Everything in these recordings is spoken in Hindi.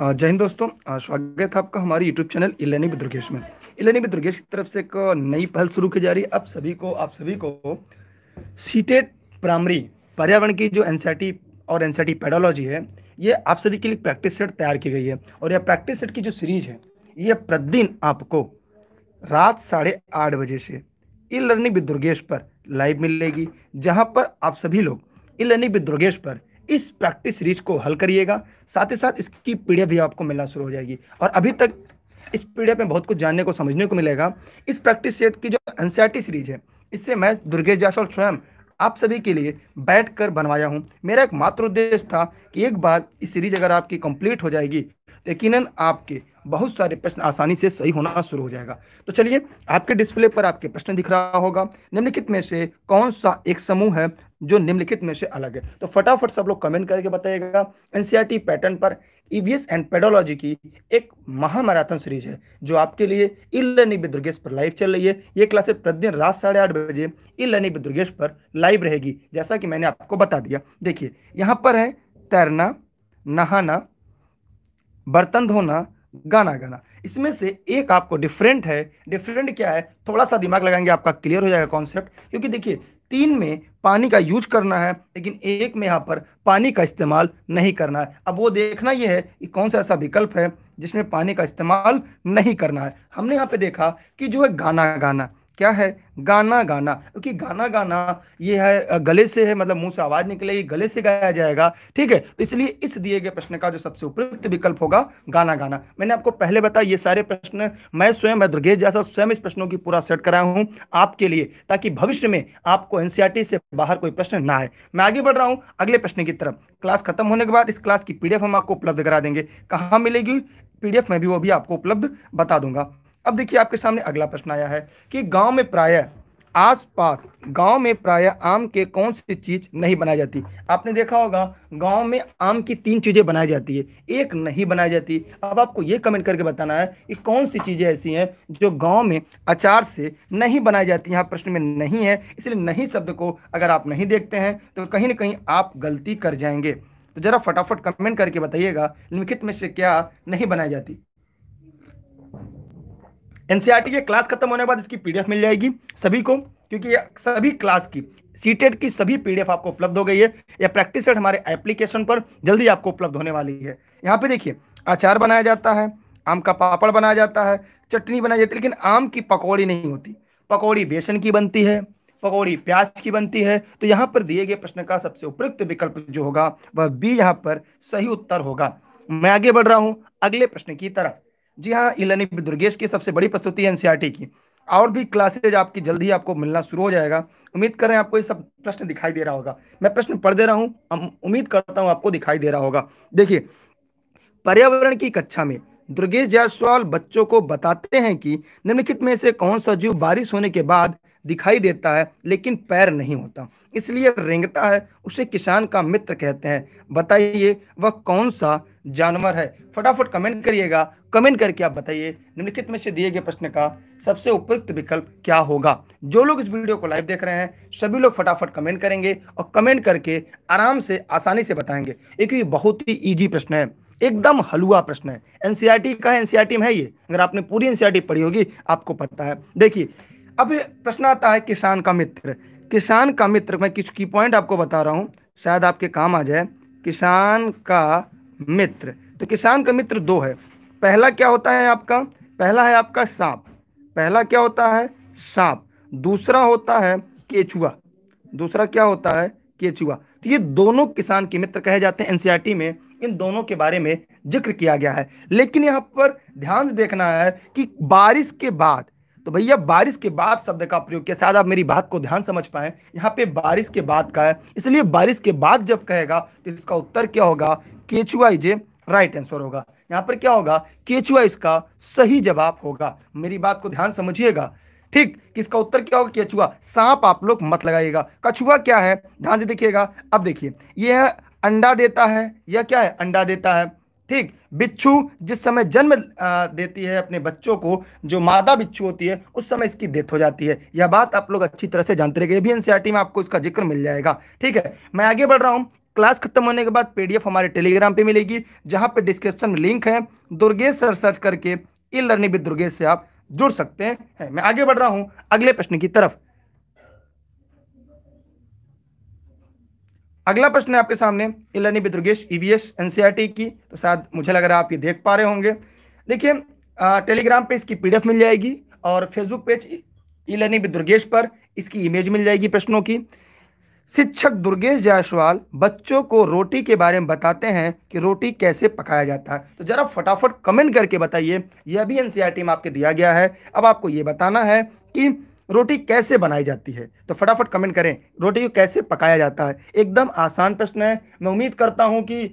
जय हिंद दोस्तों स्वागत है आपका हमारे YouTube channel e learning with Durgesh में इलेनी विद दुर्गेश की तरफ से एक नई पहल शुरू की जा रही है आप सभी को आप सभी को सीटेट प्राइमरी पर्यावरण की जो एन और एन पेडोलॉजी है ये आप सभी के लिए प्रैक्टिस सेट तैयार की गई है और यह प्रैक्टिस सेट की जो सीरीज है ये प्रतिदिन आपको रात साढ़े आठ बजे से ई लर्निंग विद दुर्गेश पर लाइव मिलेगी जहाँ पर आप सभी लोग ई लर्निंग विद दुर्गेश पर इस प्रैक्टिस सीरीज को हल करिएगा साथ ही साथ इसकी पी भी आपको मिलना शुरू हो जाएगी और अभी तक इस पी में बहुत कुछ जानने को समझने को मिलेगा इस प्रैक्टिस सेट की जो एन सीरीज है इससे मैं दुर्गेश जासवाल स्वयं आप सभी के लिए बैठ कर बनवाया हूँ मेरा एक मात्र उद्देश्य था कि एक बार इस सीरीज अगर आपकी कंप्लीट हो जाएगी यकीनन आपके बहुत सारे प्रश्न आसानी से सही होना शुरू हो जाएगा तो चलिए आपके डिस्प्ले पर आपके प्रश्न दिख रहा होगा निम्नलिखित में से कौन सा एक समूह है जो निम्नलिखित में से अलग है तो फटाफट सब लोग कमेंट करके बताइएगा एनसीईआरटी पैटर्न पर ईवीएस एंड पेडोलॉजी की एक महामैराथन सीरीज है जो आपके लिए ई लर्निंग विद दुर्गेश पर लाइव चल रही है ये क्लासेस प्रतिदिन रात साढ़े आठ बजे ई लर्निंग विद दुर्गेश पर लाइव रहेगी जैसा कि मैंने आपको बता दिया देखिए यहाँ पर है तैरना नहाना बर्तन धोना गाना गाना इसमें से एक आपको डिफरेंट है डिफरेंट क्या है थोड़ा सा दिमाग लगाएंगे आपका क्लियर हो जाएगा कॉन्सेप्ट क्योंकि देखिए तीन में पानी का यूज करना है लेकिन एक में यहाँ पर पानी का इस्तेमाल नहीं करना है अब वो देखना ये है कि कौन सा ऐसा विकल्प है जिसमें पानी का इस्तेमाल नहीं करना है हमने यहाँ पे देखा कि जो है गाना गाना क्या है गाना गाना क्योंकि गाना गाना ये है गले से है मतलब मुंह से आवाज निकलेगी गले से गाया जाएगा ठीक है तो इसलिए इस दिए गए प्रश्न का जो सबसे उपयुक्त विकल्प होगा गाना गाना मैंने आपको पहले बताया ये सारे प्रश्न मैं स्वयं मैं दुर्गेश जैसा स्वयं इस प्रश्नों की पूरा सेट कराया हूँ आपके लिए ताकि भविष्य में आपको एनसीआरटी से बाहर कोई प्रश्न ना आए मैं आगे बढ़ रहा हूँ अगले प्रश्न की तरफ क्लास खत्म होने के बाद इस क्लास की पीडीएफ हम आपको उपलब्ध करा देंगे कहाँ मिलेगी पीडीएफ में भी वो भी आपको उपलब्ध बता दूंगा अब देखिए आपके सामने अगला प्रश्न आया है कि गांव में प्राय आसपास गांव में प्राय आम के कौन सी चीज नहीं बनाई जाती आपने देखा होगा गांव में आम की तीन चीजें बनाई जाती है एक नहीं बनाई जाती अब आपको ये कमेंट करके बताना है कि कौन सी चीजें ऐसी हैं जो गांव में अचार से नहीं बनाई जाती यहाँ प्रश्न में नहीं है इसलिए नहीं शब्द को अगर आप नहीं देखते हैं तो कहीं ना कहीं आप गलती कर जाएंगे तो जरा फटाफट कमेंट करके बताइएगा लिखित में से क्या नहीं बनाई जाती एनसीईआरटी के क्लास खत्म होने के बाद इसकी पीडीएफ मिल जाएगी सभी को क्योंकि सभी क्लास की सीटेड की सभी पीडीएफ आपको उपलब्ध हो गई है यह प्रैक्टिस सेट हमारे एप्लीकेशन पर जल्दी आपको उपलब्ध होने वाली है यहाँ पे देखिए अचार बनाया जाता है आम का पापड़ बनाया जाता है चटनी बनाई जाती है लेकिन आम की पकौड़ी नहीं होती पकौड़ी बेसन की बनती है पकौड़ी प्याज की बनती है तो यहाँ पर दिए गए प्रश्न का सबसे उपयुक्त विकल्प जो होगा वह बी यहाँ पर सही उत्तर होगा मैं आगे बढ़ रहा हूँ अगले प्रश्न की तरफ जी हाँ इलनिप दुर्गेश की सबसे बड़ी प्रस्तुति एनसीआर e की और भी क्लासेज आपकी जल्दी आपको मिलना शुरू हो जाएगा उम्मीद करें आपको ये सब प्रश्न दिखाई दे रहा होगा मैं प्रश्न पढ़ दे रहा हूँ उम्मीद करता हूँ आपको दिखाई दे रहा होगा देखिए पर्यावरण की कक्षा में दुर्गेश जायसवाल बच्चों को बताते हैं कि निम्नलिखित में से कौन सा जीव बारिश होने के बाद दिखाई देता है लेकिन पैर नहीं होता इसलिए रेंगता है उसे किसान का मित्र कहते हैं बताइए वह कौन सा जानवर है फटाफट कमेंट करिएगा कमेंट करके आप बताइए निम्नलिखित में से दिए गए प्रश्न का सबसे उपयुक्त विकल्प क्या होगा जो लोग इस वीडियो को लाइव देख रहे हैं सभी लोग फटाफट कमेंट करेंगे और कमेंट करके आराम से आसानी से बताएंगे एक ये बहुत ही ईजी प्रश्न है एकदम हलुआ प्रश्न है एनसीआरटी e का है e में है ये अगर आपने पूरी एनसीआरटी e पढ़ी होगी आपको पता है देखिए अब प्रश्न आता है किसान का मित्र किसान का मित्र मैं किस की पॉइंट आपको बता रहा हूँ शायद आपके काम आ जाए किसान का मित्र तो किसान का मित्र दो है पहला क्या होता है आपका पहला है आपका सांप पहला क्या होता है सांप दूसरा होता है केचुआ दूसरा क्या होता है केचुआ तो ये दोनों किसान के मित्र कहे जाते हैं एन में इन दोनों के बारे में जिक्र किया गया है लेकिन यहाँ पर ध्यान से देखना है कि बारिश के बाद तो भैया बारिश के बाद शब्द का प्रयोग किया शायद आप मेरी बात को ध्यान समझ पाए यहाँ पे बारिश के बाद का है इसलिए बारिश के बाद जब कहेगा तो इसका उत्तर क्या होगा केचुआ इजे राइट आंसर होगा यहाँ पर क्या होगा केचुआ इसका सही जवाब होगा मेरी बात को ध्यान समझिएगा ठीक किसका उत्तर क्या होगा केचुआ सांप आप लोग मत लगाइएगा कछुआ क्या है ध्यान से देखिएगा अब देखिए यह अंडा देता है यह क्या है अंडा देता है ठीक बिच्छू जिस समय जन्म देती है अपने बच्चों को जो मादा बिच्छू होती है उस समय इसकी डेथ हो जाती है यह बात आप लोग अच्छी तरह से जानते रहेंगे भी एनसीईआरटी में आपको इसका जिक्र मिल जाएगा ठीक है मैं आगे बढ़ रहा हूँ क्लास खत्म होने के बाद पीडीएफ हमारे टेलीग्राम पे मिलेगी जहाँ पे डिस्क्रिप्शन में लिंक है दुर्गेश सर सर्च करके ई लर्निंग विद दुर्गेश से आप जुड़ सकते हैं मैं आगे बढ़ रहा हूँ अगले प्रश्न की तरफ अगला प्रश्न है आपके सामने इलानी बिद्रुगेश ईवीएस e एनसीईआरटी e की तो शायद मुझे लग रहा है आप ये देख पा रहे होंगे देखिए टेलीग्राम पे इसकी पीडीएफ मिल जाएगी और फेसबुक पेज इलानी बिद्रुगेश पर इसकी इमेज मिल जाएगी प्रश्नों की शिक्षक दुर्गेश जायसवाल बच्चों को रोटी के बारे में बताते हैं कि रोटी कैसे पकाया जाता है तो जरा फटाफट कमेंट करके बताइए यह भी एनसीईआरटी e में आपके दिया गया है अब आपको ये बताना है कि रोटी कैसे बनाई जाती है तो फटाफट कमेंट करें रोटी को कैसे पकाया जाता है एकदम आसान प्रश्न है मैं उम्मीद करता हूं कि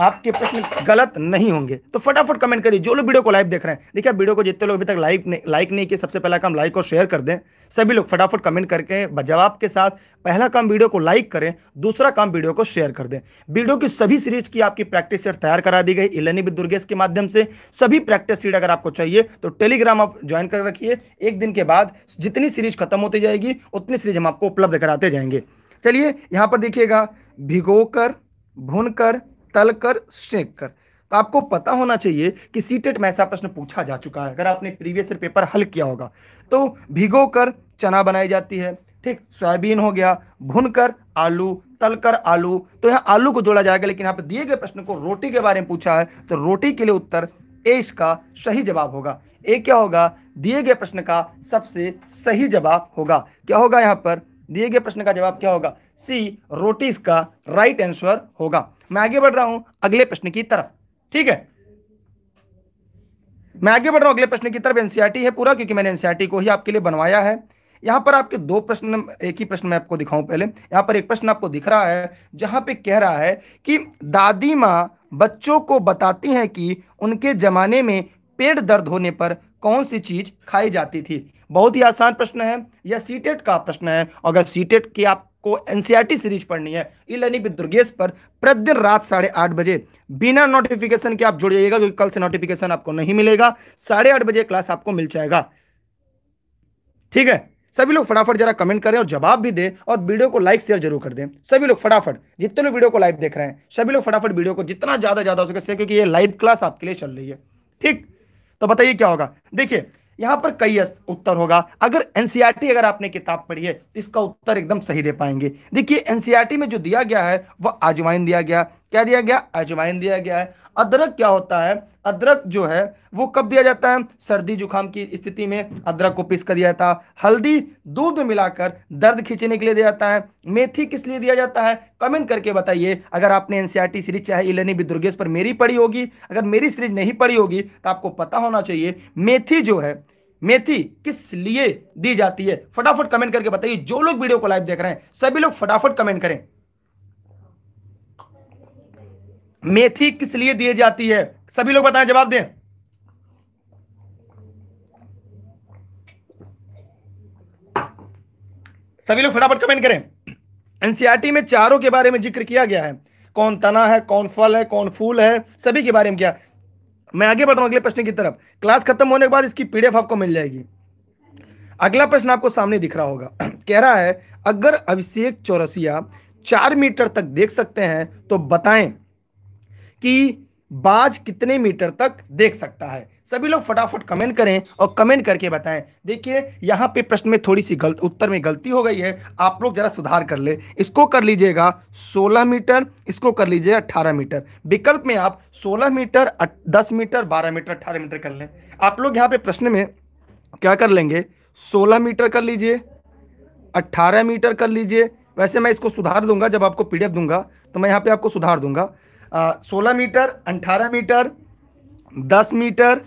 आपके प्रश्न गलत नहीं होंगे तो फटाफट कमेंट करिए जो लोग वीडियो को लाइव देख रहे हैं देखिए वीडियो को जितने लोग अभी तक लाइक नहीं लाइक नहीं किए सबसे पहला काम लाइक और शेयर कर दें सभी लोग फटाफट कमेंट करके जवाब के साथ पहला काम वीडियो को लाइक करें दूसरा काम वीडियो को शेयर कर दें वीडियो की सभी सीरीज की आपकी प्रैक्टिस सेट तैयार करा दी गई इलेनी दुर्गेश के माध्यम से सभी प्रैक्टिस सीट अगर आपको चाहिए तो टेलीग्राम आप ज्वाइन कर रखिए एक दिन के बाद जितनी सीरीज खत्म होती जाएगी उतनी सीरीज हम आपको उपलब्ध कराते जाएंगे चलिए यहाँ पर देखिएगा भिगोकर भूनकर तल कर सेक कर तो आपको पता होना चाहिए कि सीटेट में ऐसा प्रश्न पूछा जा चुका है अगर आपने प्रीवियस ईयर पेपर हल किया होगा तो भिगो कर चना बनाई जाती है ठीक सोयाबीन हो गया भुन कर आलू तल कर आलू तो यहाँ आलू को जोड़ा जाएगा लेकिन यहाँ पर दिए गए प्रश्न को रोटी के बारे में पूछा है तो रोटी के लिए उत्तर ए इसका सही जवाब होगा ए क्या होगा दिए गए प्रश्न का सबसे सही जवाब होगा क्या होगा यहाँ पर दिए गए प्रश्न का जवाब क्या होगा सी रोटी इसका राइट आंसर होगा मैं आगे बढ़ रहा हूं अगले प्रश्न की तरफ ठीक है मैं आगे बढ़ रहा हूं अगले प्रश्न की तरफ एनसीईआरटी e है पूरा क्योंकि मैंने एनसीईआरटी e को ही आपके लिए बनवाया है यहां पर आपके दो प्रश्न एक ही प्रश्न मैं आपको दिखाऊं पहले यहाँ पर एक प्रश्न आपको दिख रहा है जहां पे कह रहा है कि दादी माँ बच्चों को बताती हैं कि उनके जमाने में पेट दर्द होने पर कौन सी चीज खाई जाती थी बहुत ही आसान प्रश्न है या सीटेट e का प्रश्न है अगर सीटेट e की आपको एनसीईआरटी सीरीज e पढ़नी है ई लर्निंग विद दुर्गेश पर प्रतिदिन रात साढ़े आठ बजे बिना नोटिफिकेशन के आप जुड़ जाइएगा क्योंकि कल से नोटिफिकेशन आपको नहीं मिलेगा साढ़े आठ बजे क्लास आपको मिल जाएगा ठीक है सभी लोग फटाफट जरा कमेंट करें और जवाब भी दें और वीडियो को लाइक शेयर जरूर कर दें सभी लोग फटाफट जितने लोग वीडियो को लाइव देख रहे हैं सभी लोग फटाफट वीडियो को जितना ज़्यादा ज़्यादा हो सके क्योंकि ये लाइव क्लास आपके लिए चल रही है ठीक तो बताइए क्या होगा देखिए यहां पर कई उत्तर होगा अगर एनसीईआरटी e अगर आपने किताब पढ़ी है तो इसका उत्तर एकदम सही दे पाएंगे देखिए एनसीईआरटी e में जो दिया गया है वह आजवाइन दिया गया क्या दिया गया अजवाइन दिया गया है अदरक क्या होता है अदरक जो है वो कब दिया जाता है सर्दी जुकाम की स्थिति में अदरक को पीस कर दिया जाता है हल्दी दूध में मिलाकर दर्द खींचने के लिए दिया जाता है मेथी किस लिए दिया जाता है कमेंट करके बताइए अगर आपने एनसीईआरटी सीरीज चाहे इलेनी दुर्गेश पर मेरी पढ़ी होगी अगर मेरी सीरीज नहीं पढ़ी होगी तो आपको पता होना चाहिए मेथी जो है मेथी किस लिए दी जाती है फटाफट कमेंट करके बताइए जो लोग वीडियो को लाइव देख रहे हैं सभी लोग फटाफट कमेंट करें मेथी किस लिए दी जाती है सभी लोग बताएं जवाब दें सभी लोग फटाफट कमेंट करें एनसीईआरटी में चारों के बारे में जिक्र किया गया है कौन तना है कौन फल है कौन फूल है सभी के बारे में क्या मैं आगे बढ़ रहा हूं अगले प्रश्न की तरफ क्लास खत्म होने के बाद इसकी पीडीएफ आपको मिल जाएगी अगला प्रश्न आपको सामने दिख रहा होगा कह रहा है अगर अभिषेक चौरसिया चार मीटर तक देख सकते हैं तो बताएं कि बाज कितने मीटर तक देख सकता है सभी लोग फटाफट कमेंट करें और कमेंट करके बताएं देखिए यहाँ पे प्रश्न में थोड़ी सी गलत उत्तर में गलती हो गई है आप लोग जरा सुधार कर ले इसको कर लीजिएगा 16 मीटर इसको कर लीजिएगा 18 मीटर विकल्प में आप 16 मीटर 10 मीटर 12 मीटर 18 मीटर कर लें आप लोग यहाँ पे प्रश्न में क्या कर लेंगे सोलह मीटर कर लीजिए अट्ठारह मीटर कर लीजिए वैसे मैं इसको सुधार दूंगा जब आपको पीडीएफ दूंगा तो मैं यहाँ पे आपको सुधार दूंगा सोलह मीटर अठारह मीटर दस मीटर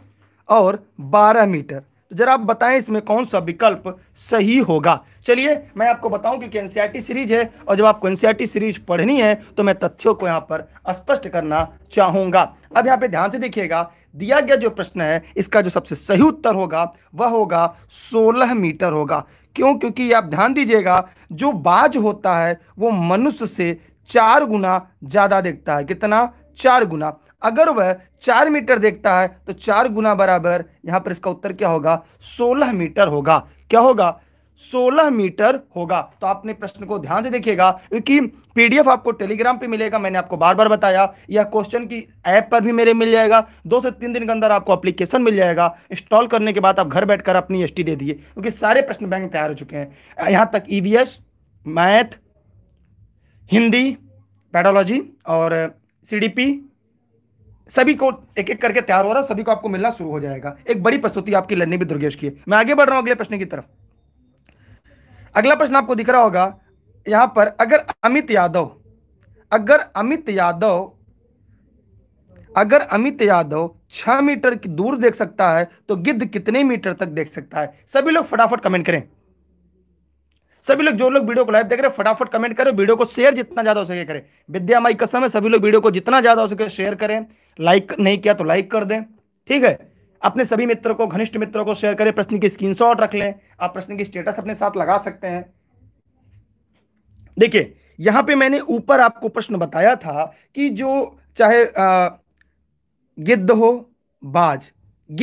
और बारह मीटर तो जरा आप बताएं इसमें कौन सा विकल्प सही होगा चलिए मैं आपको बताऊं क्योंकि एन सीरीज है और जब आपको एन सीरीज पढ़नी है तो मैं तथ्यों को यहाँ पर स्पष्ट करना चाहूंगा अब यहाँ पे ध्यान से देखिएगा दिया गया जो प्रश्न है इसका जो सबसे सही उत्तर होगा वह होगा सोलह मीटर होगा क्यों क्योंकि आप ध्यान दीजिएगा जो बाज होता है वो मनुष्य से चार गुना ज़्यादा देखता है कितना चार गुना अगर वह चार मीटर देखता है तो चार गुना बराबर यहाँ पर इसका उत्तर क्या होगा सोलह मीटर होगा क्या होगा सोलह मीटर होगा तो आपने प्रश्न को ध्यान से देखिएगा क्योंकि पीडीएफ आपको टेलीग्राम पे मिलेगा मैंने आपको बार बार बताया यह क्वेश्चन की ऐप पर भी मेरे मिल जाएगा दो से तीन दिन के अंदर आपको एप्लीकेशन मिल जाएगा इंस्टॉल करने के बाद आप घर बैठकर अपनी एस दे दिए क्योंकि सारे प्रश्न बैंक तैयार हो चुके हैं यहाँ तक EVS e math Hindi pedology और सीडीपी सभी को एक एक करके तैयार हो रहा है सभी को आपको मिलना शुरू हो जाएगा एक बड़ी प्रस्तुति आपकी लड़नी भी दुर्गेश की है मैं आगे बढ़ रहा हूं अगले प्रश्न की तरफ अगला प्रश्न आपको दिख रहा होगा यहां पर अगर अमित यादव अगर अमित यादव अगर अमित यादव छह मीटर की दूर देख सकता है तो गिद्ध कितने मीटर तक देख सकता है सभी लोग फटाफट कमेंट करें सभी लोग जो लोग वीडियो को लाइव देख रहे हैं फटाफट कमेंट करें वीडियो को शेयर जितना ज्यादा हो सके करें विद्या माई कसम है सभी लोग वीडियो को जितना ज्यादा हो सके शेयर करें लाइक नहीं किया तो लाइक कर दें ठीक है अपने सभी मित्रों को घनिष्ठ मित्रों को शेयर करें प्रश्न की स्क्रीनशॉट रख लें आप प्रश्न की स्टेटस अपने साथ लगा सकते हैं देखिए यहां पे मैंने ऊपर आपको प्रश्न बताया था कि जो चाहे आ, गिद्ध हो बाज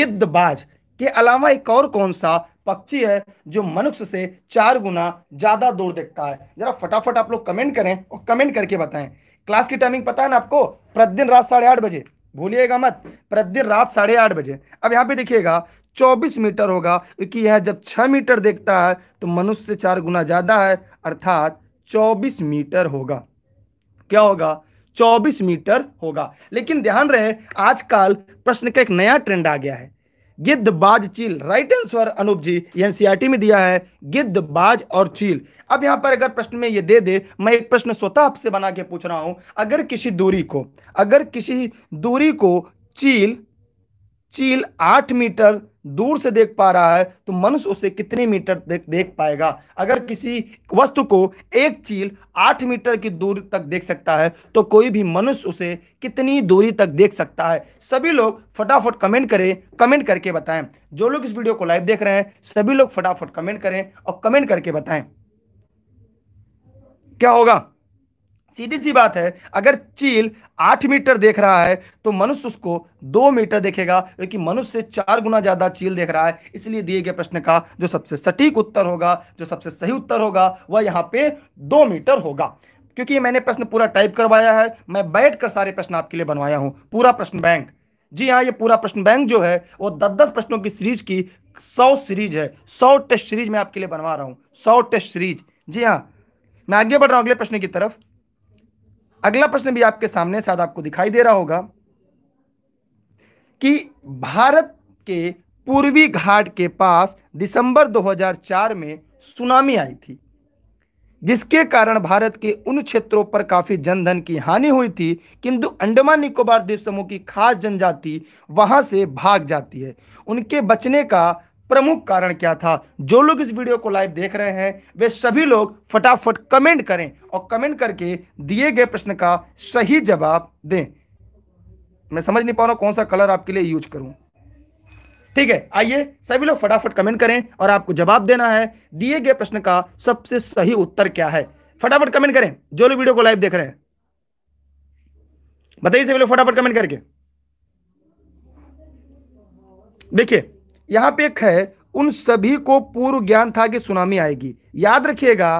गिद्ध बाज के अलावा एक और कौन सा पक्षी है जो मनुष्य से चार गुना ज्यादा दूर देखता है जरा फटाफट आप लोग कमेंट करें और कमेंट करके बताएं क्लास की टाइमिंग पता है ना आपको प्रतिदिन रात साढ़े आठ बजे भूलिएगा मत प्रतिदिन रात साढ़े आठ बजे अब यहाँ पे देखिएगा चौबीस मीटर होगा क्योंकि यह जब छः मीटर देखता है तो मनुष्य से चार गुना ज़्यादा है अर्थात चौबीस मीटर होगा क्या होगा चौबीस मीटर होगा लेकिन ध्यान रहे आजकल प्रश्न का एक नया ट्रेंड आ गया है बाज चील right answer Anoop ji NCERT में दिया है गिद्ध बाज और चील अब यहां पर अगर प्रश्न में ये दे दे मैं एक प्रश्न स्वतः आपसे बना के पूछ रहा हूं अगर किसी दूरी को अगर किसी दूरी को चील चील आठ मीटर दूर से देख पा रहा है तो मनुष्य उसे कितने मीटर देख देख पाएगा अगर किसी वस्तु को एक चील आठ मीटर की दूरी तक देख सकता है तो कोई भी मनुष्य उसे कितनी दूरी तक देख सकता है सभी लोग फटाफट कमेंट करें कमेंट करके बताएं जो लोग इस वीडियो को लाइव देख रहे हैं सभी लोग फटाफट कमेंट करें और कमेंट करके बताएं क्या होगा सीधी सी बात है अगर चील आठ मीटर देख रहा है तो मनुष्य उसको दो मीटर देखेगा क्योंकि मनुष्य से चार गुना ज्यादा चील देख रहा है इसलिए दिए गए प्रश्न का जो सबसे सटीक उत्तर होगा जो सबसे सही उत्तर होगा वह यहाँ पे दो मीटर होगा क्योंकि मैंने प्रश्न पूरा टाइप करवाया है मैं बैठ कर सारे प्रश्न आपके लिए बनवाया हूँ पूरा प्रश्न बैंक जी हाँ ये पूरा प्रश्न बैंक जो है वो दस दस प्रश्नों की सीरीज की सौ सीरीज है सौ टेस्ट सीरीज मैं आपके लिए बनवा रहा हूँ सौ टेस्ट सीरीज जी हाँ मैं आगे बढ़ रहा हूँ अगले प्रश्न की तरफ अगला प्रश्न भी आपके सामने शायद आपको दिखाई दे रहा होगा कि भारत के पूर्वी घाट के पास दिसंबर 2004 में सुनामी आई थी जिसके कारण भारत के उन क्षेत्रों पर काफी जनधन की हानि हुई थी किंतु अंडमान निकोबार द्वीप समूह की खास जनजाति वहां से भाग जाती है उनके बचने का प्रमुख कारण क्या था जो लोग इस वीडियो को लाइव देख रहे हैं वे सभी लोग फटाफट कमेंट करें और कमेंट करके दिए गए प्रश्न का सही जवाब दें मैं समझ नहीं पा रहा कौन सा कलर आपके लिए यूज करूं ठीक है आइए सभी लोग फटाफट कमेंट करें और आपको जवाब देना है दिए गए प्रश्न का सबसे सही उत्तर क्या है फटाफट कमेंट करें जो लोग वीडियो को लाइव देख रहे हैं बताइए सभी लोग फटाफट कमेंट करके देखिए यहाँ पे एक है उन सभी को पूर्व ज्ञान था कि सुनामी आएगी याद रखिएगा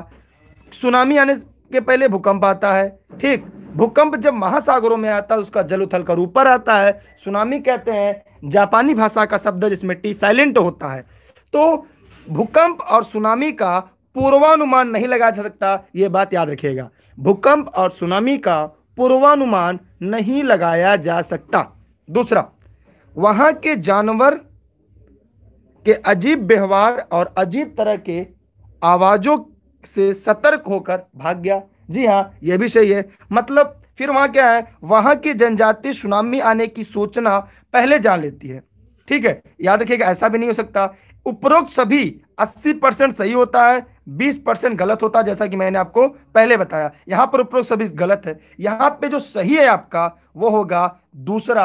सुनामी आने के पहले भूकंप आता है ठीक भूकंप जब महासागरों में आता है उसका जल उथल कर ऊपर आता है सुनामी कहते हैं जापानी भाषा का शब्द जिसमें टी साइलेंट होता है तो भूकंप और सुनामी का पूर्वानुमान नहीं लगाया जा सकता ये बात याद रखिएगा भूकंप और सुनामी का पूर्वानुमान नहीं लगाया जा सकता दूसरा वहां के जानवर के अजीब व्यवहार और अजीब तरह के आवाज़ों से सतर्क होकर भाग गया जी हाँ यह भी सही है मतलब फिर वहां क्या है वहां की जनजाति सुनामी आने की सूचना पहले जान लेती है ठीक है याद रखिएगा ऐसा भी नहीं हो सकता उपरोक्त सभी 80 परसेंट सही होता है 20 परसेंट गलत होता है जैसा कि मैंने आपको पहले बताया यहाँ पर उपरोक्त सभी गलत है यहाँ पे जो सही है आपका वो होगा दूसरा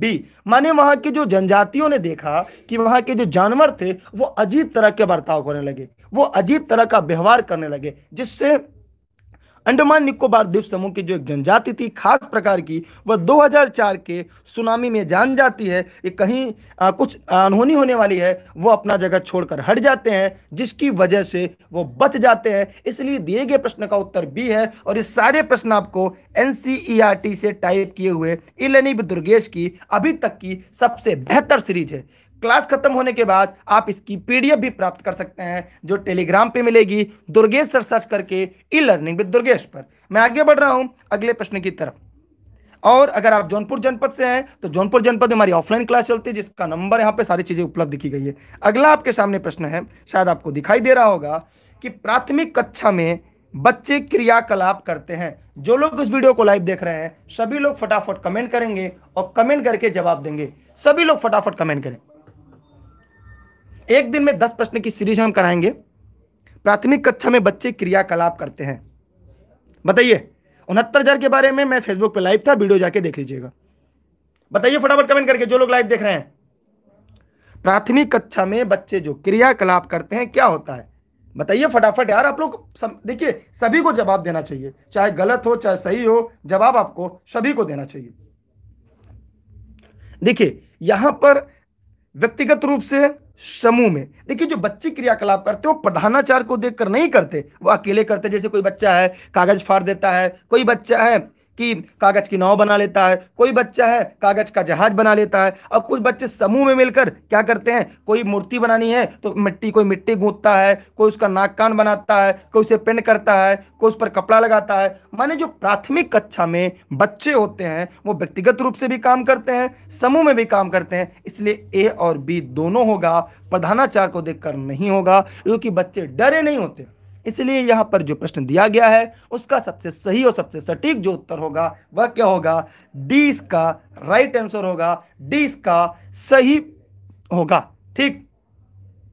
बी माने वहां के जो जनजातियों ने देखा कि वहां के जो जानवर थे वो अजीब तरह के बर्ताव करने लगे वो अजीब तरह का व्यवहार करने लगे जिससे अंडमान निकोबार द्वीप समूह की जो एक जनजाति थी खास प्रकार की वह 2004 के सुनामी में जान जाती है ये कहीं आ, कुछ अनहोनी होने वाली है वो अपना जगह छोड़कर हट जाते हैं जिसकी वजह से वो बच जाते हैं इसलिए दिए गए प्रश्न का उत्तर बी है और इस सारे प्रश्न आपको एन e से टाइप किए हुए इलेनी दुर्गेश की अभी तक की सबसे बेहतर सीरीज है क्लास खत्म होने के बाद आप इसकी पीडीएफ भी प्राप्त कर सकते हैं जो टेलीग्राम पे मिलेगी दुर्गेश सर सर्च करके ई लर्निंग विद दुर्गेश पर मैं आगे बढ़ रहा हूं अगले प्रश्न की तरफ और अगर आप जौनपुर जनपद से हैं तो जौनपुर जनपद में हमारी ऑफलाइन क्लास चलती है जिसका नंबर यहाँ पे सारी चीजें उपलब्ध की गई है अगला आपके सामने प्रश्न है शायद आपको दिखाई दे रहा होगा कि प्राथमिक कक्षा में बच्चे क्रियाकलाप करते हैं जो लोग इस वीडियो को लाइव देख रहे हैं सभी लोग फटाफट कमेंट करेंगे और कमेंट करके जवाब देंगे सभी लोग फटाफट कमेंट करें एक दिन में दस प्रश्न की सीरीज हम कराएंगे प्राथमिक कक्षा में बच्चे क्रियाकलाप करते हैं बताइए उनहत्तर हजार के बारे में मैं फेसबुक पे लाइव था वीडियो जाके देख लीजिएगा बताइए फटाफट कमेंट करके जो लोग लाइव देख रहे हैं प्राथमिक कक्षा में बच्चे जो क्रियाकलाप करते हैं क्या होता है बताइए फटाफट यार आप लोग देखिए सभी को जवाब देना चाहिए चाहे गलत हो चाहे सही हो जवाब आपको सभी को देना चाहिए देखिए यहां पर व्यक्तिगत रूप से समूह में देखिए जो बच्चे क्रियाकलाप करते हैं वो प्रधानाचार को देखकर नहीं करते वो अकेले करते जैसे कोई बच्चा है कागज फाड़ देता है कोई बच्चा है कि कागज की नाव बना लेता है कोई बच्चा है कागज का जहाज बना लेता है और कुछ बच्चे समूह में मिलकर क्या करते हैं कोई मूर्ति बनानी है तो मिट्टी कोई मिट्टी गूंथता है कोई उसका नाक कान बनाता है कोई उसे पेंट करता है कोई उस पर कपड़ा लगाता है माने जो प्राथमिक कक्षा में बच्चे होते हैं वो व्यक्तिगत रूप से भी काम करते हैं समूह में भी काम करते हैं इसलिए ए और बी दोनों होगा प्रधानाचार को देखकर नहीं होगा क्योंकि बच्चे डरे नहीं होते इसलिए यहां पर जो प्रश्न दिया गया है उसका सबसे सही और सबसे सटीक जो उत्तर होगा वह क्या होगा डी इसका राइट आंसर होगा डी इसका सही होगा ठीक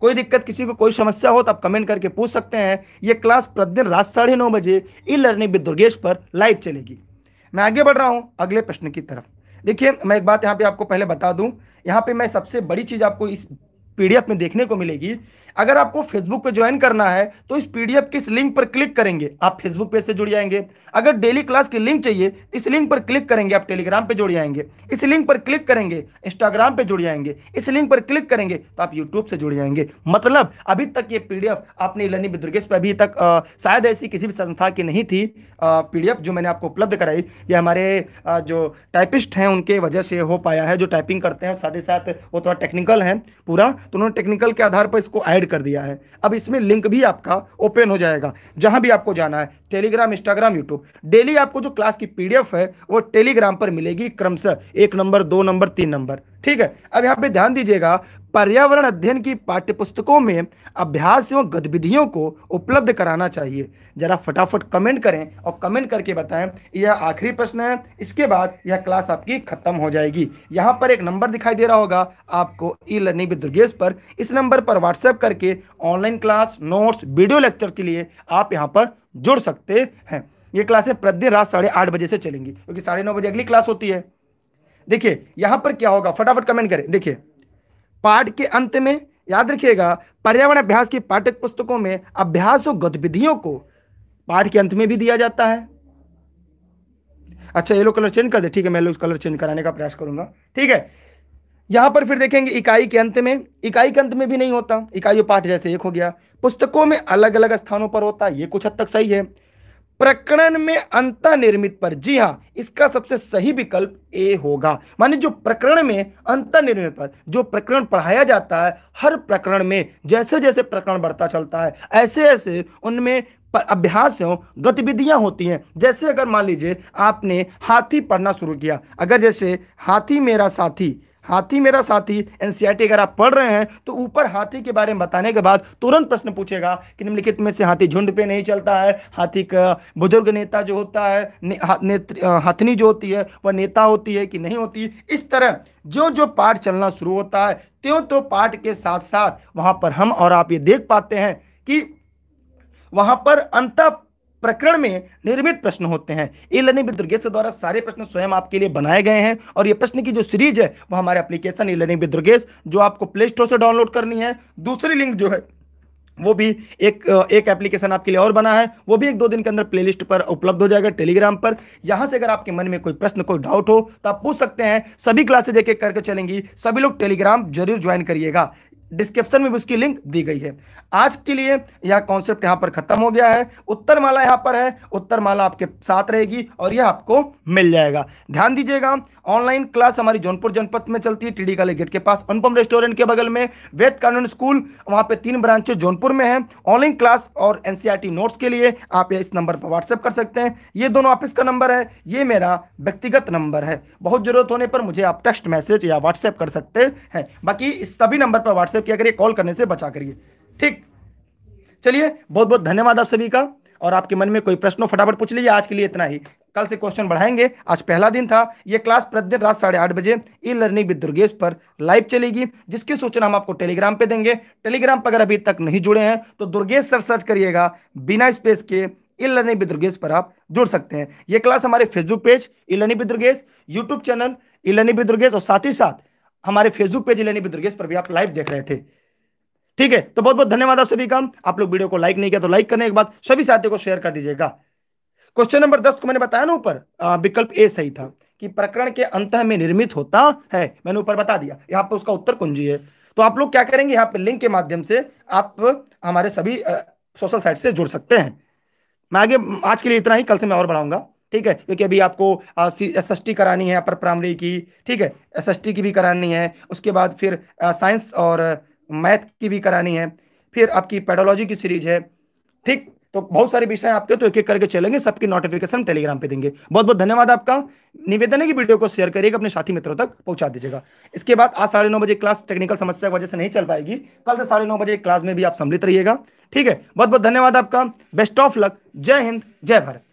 कोई दिक्कत किसी को कोई समस्या हो तो आप कमेंट करके पूछ सकते हैं यह क्लास प्रतिदिन रात साढ़े नौ बजे ई लर्निंग विद दुर्गेश पर लाइव चलेगी मैं आगे बढ़ रहा हूं अगले प्रश्न की तरफ देखिए मैं एक बात यहां पे आपको पहले बता दूं यहां पे मैं सबसे बड़ी चीज़ आपको इस पीडीएफ में देखने को मिलेगी अगर आपको फेसबुक पे ज्वाइन करना है तो इस पीडीएफ के इस लिंक पर क्लिक करेंगे आप फेसबुक पेज से जुड़ जाएंगे अगर डेली क्लास की लिंक चाहिए इस लिंक पर क्लिक करेंगे आप टेलीग्राम पे जुड़ जाएंगे इस लिंक पर क्लिक करेंगे इंस्टाग्राम पे जुड़ जाएंगे इस लिंक पर क्लिक करेंगे तो आप यूट्यूब से जुड़ जाएंगे मतलब अभी तक ये पीडीएफ आपने लनी दुर्गेश पर अभी तक शायद ऐसी किसी भी संस्था की नहीं थी पीडीएफ जो मैंने आपको उपलब्ध कराई ये हमारे जो टाइपिस्ट हैं उनके वजह से हो पाया है जो टाइपिंग करते हैं साथ ही साथ वो थोड़ा टेक्निकल है पूरा तो उन्होंने टेक्निकल के आधार पर इसको ऐड ऐड कर दिया है अब इसमें लिंक भी आपका ओपन हो जाएगा जहां भी आपको जाना है टेलीग्राम इंस्टाग्राम यूट्यूब डेली आपको जो क्लास की पीडीएफ है वो टेलीग्राम पर मिलेगी क्रमशः एक नंबर दो नंबर तीन नंबर ठीक है अब यहाँ पे ध्यान दीजिएगा पर्यावरण अध्ययन की पाठ्यपुस्तकों में अभ्यास एवं गतिविधियों को उपलब्ध कराना चाहिए जरा फटाफट कमेंट करें और कमेंट करके बताएं यह आखिरी प्रश्न है इसके बाद यह क्लास आपकी खत्म हो जाएगी यहाँ पर एक नंबर दिखाई दे रहा होगा आपको ई लर्निंग विद दुर्गेश पर इस नंबर पर व्हाट्सएप करके online class notes video lecture के लिए आप यहाँ पर जुड़ सकते हैं ये क्लासें प्रतिदिन रात साढ़े आठ बजे से चलेंगी क्योंकि साढ़े नौ बजे अगली क्लास होती है देखिए यहां पर क्या होगा फटाफट कमेंट करें देखिए पाठ के अंत में याद रखिएगा पर्यावरण अभ्यास की पाठ्य पुस्तकों में अभ्यास और गतिविधियों को पाठ के अंत में भी दिया जाता है अच्छा येलो कलर चेंज कर दे ठीक है मैं कलर चेंज कराने का प्रयास करूंगा ठीक है यहां पर फिर देखेंगे इकाई के अंत में इकाई के अंत में भी नहीं होता इकाई पाठ जैसे एक हो गया पुस्तकों में अलग अलग स्थानों पर होता है ये कुछ हद तक सही है प्रकरण में अंत निर्मित पर जी हाँ इसका सबसे सही विकल्प ए होगा माने जो प्रकरण में अंत निर्मित पर जो प्रकरण पढ़ाया जाता है हर प्रकरण में जैसे जैसे प्रकरण बढ़ता चलता है ऐसे ऐसे उनमें अभ्यास गतिविधियां होती हैं जैसे अगर मान लीजिए आपने हाथी पढ़ना शुरू किया अगर जैसे हाथी मेरा साथी हाथी मेरा साथी एनसीईआरटी e अगर आप पढ़ रहे हैं तो ऊपर हाथी के बारे में बताने के बाद तुरंत प्रश्न पूछेगा कि निम्नलिखित में से हाथी झुंड पे नहीं चलता है हाथी का बुजुर्ग नेता जो होता है ने, हा, हाथनी जो होती है वह नेता होती है कि नहीं होती इस तरह जो जो पाठ चलना शुरू होता है त्यों तो पाठ के साथ साथ वहाँ पर हम और आप ये देख पाते हैं कि वहाँ पर अंत प्रकरण में निर्मित प्रश्न होते हैं ए लर्निंग विद दुर्गेश द्वारा सारे प्रश्न स्वयं आपके लिए बनाए गए हैं और ये प्रश्न की जो सीरीज है वो हमारे application e learning with Durgesh जो आपको प्ले स्टोर से डाउनलोड करनी है दूसरी लिंक जो है वो भी एक एक एप्लीकेशन आपके लिए और बना है वो भी एक दो दिन के अंदर प्लेलिस्ट पर उपलब्ध हो जाएगा टेलीग्राम पर यहाँ से अगर आपके मन में कोई प्रश्न कोई डाउट हो तो आप पूछ सकते हैं सभी क्लासेज एक एक करके चलेंगी सभी लोग टेलीग्राम जरूर ज्वाइन करिएगा डिस्क्रिप्शन में भी उसकी लिंक दी गई है आज के लिए यह कॉन्सेप्ट यहाँ पर खत्म हो गया है उत्तरमाला यहाँ पर है उत्तर माला आपके साथ रहेगी और यह आपको मिल जाएगा ध्यान दीजिएगा ऑनलाइन क्लास हमारी जौनपुर जनपद में चलती है टीडी काले गेट के पास अनुपम रेस्टोरेंट के बगल में वेद कानून स्कूल वहाँ पे तीन ब्रांचे जौनपुर में है ऑनलाइन क्लास और एनसीईआरटी नोट्स के लिए आप इस नंबर पर व्हाट्सएप कर सकते हैं ये दोनों ऑफिस का नंबर है ये मेरा व्यक्तिगत नंबर है बहुत जरूरत होने पर मुझे आप टेक्स्ट मैसेज या व्हाट्सएप कर सकते हैं बाकी इस सभी नंबर पर व्हाट्सएप किया करिए कॉल करने से बचा करिए ठीक चलिए बहुत बहुत धन्यवाद आप सभी का और आपके मन में कोई प्रश्न फटाफट पूछ लीजिए आज के लिए इतना ही कल से क्वेश्चन बढ़ाएंगे आज पहला दिन था ये क्लास प्रतिदिन रात साढ़े आठ बजे ई लर्निंग विद दुर्गेश पर लाइव चलेगी जिसकी सूचना हम आपको टेलीग्राम पे देंगे टेलीग्राम पर अगर अभी तक नहीं जुड़े हैं तो दुर्गेश सर सर्च करिएगा बिना स्पेस के ई लर्निंग विद दुर्गेश पर आप जुड़ सकते हैं ये क्लास हमारे Facebook page e learning with Durgesh YouTube channel e learning with Durgesh और साथ ही साथ हमारे Facebook page e learning with Durgesh पर भी आप लाइव देख रहे थे ठीक है तो बहुत बहुत धन्यवाद आप सभी का आप लोग वीडियो को लाइक नहीं किया तो लाइक करने के बाद सभी साथियों को शेयर कर दीजिएगा क्वेश्चन नंबर दस को मैंने बताया ना ऊपर विकल्प ए सही था कि प्रकरण के अंत में निर्मित होता है मैंने ऊपर बता दिया यहाँ पर उसका उत्तर कुंजी है तो आप लोग क्या करेंगे यहाँ पे लिंक के माध्यम से आप हमारे सभी सोशल साइट से जुड़ सकते हैं मैं आगे आज के लिए इतना ही कल से मैं और बढ़ाऊंगा ठीक है क्योंकि अभी आपको एस एस टी करानी है अपर प्राइमरी की ठीक है एस एस टी की भी करानी है उसके बाद फिर साइंस और मैथ की भी करानी है फिर आपकी पेडोलॉजी की सीरीज है ठीक तो बहुत सारे विषय आपके तो एक एक करके चलेंगे सबकी नोटिफिकेशन टेलीग्राम पे देंगे बहुत बहुत धन्यवाद आपका निवेदन है कि वीडियो को शेयर करिएगा अपने साथी मित्रों तक पहुंचा दीजिएगा इसके बाद आज साढ़े नौ बजे क्लास टेक्निकल समस्या की वजह से नहीं चल पाएगी कल से साढ़े नौ बजे क्लास में भी आप सम्मिलित रहिएगा ठीक है बहुत बहुत धन्यवाद आपका बेस्ट ऑफ लक जय हिंद जय भारत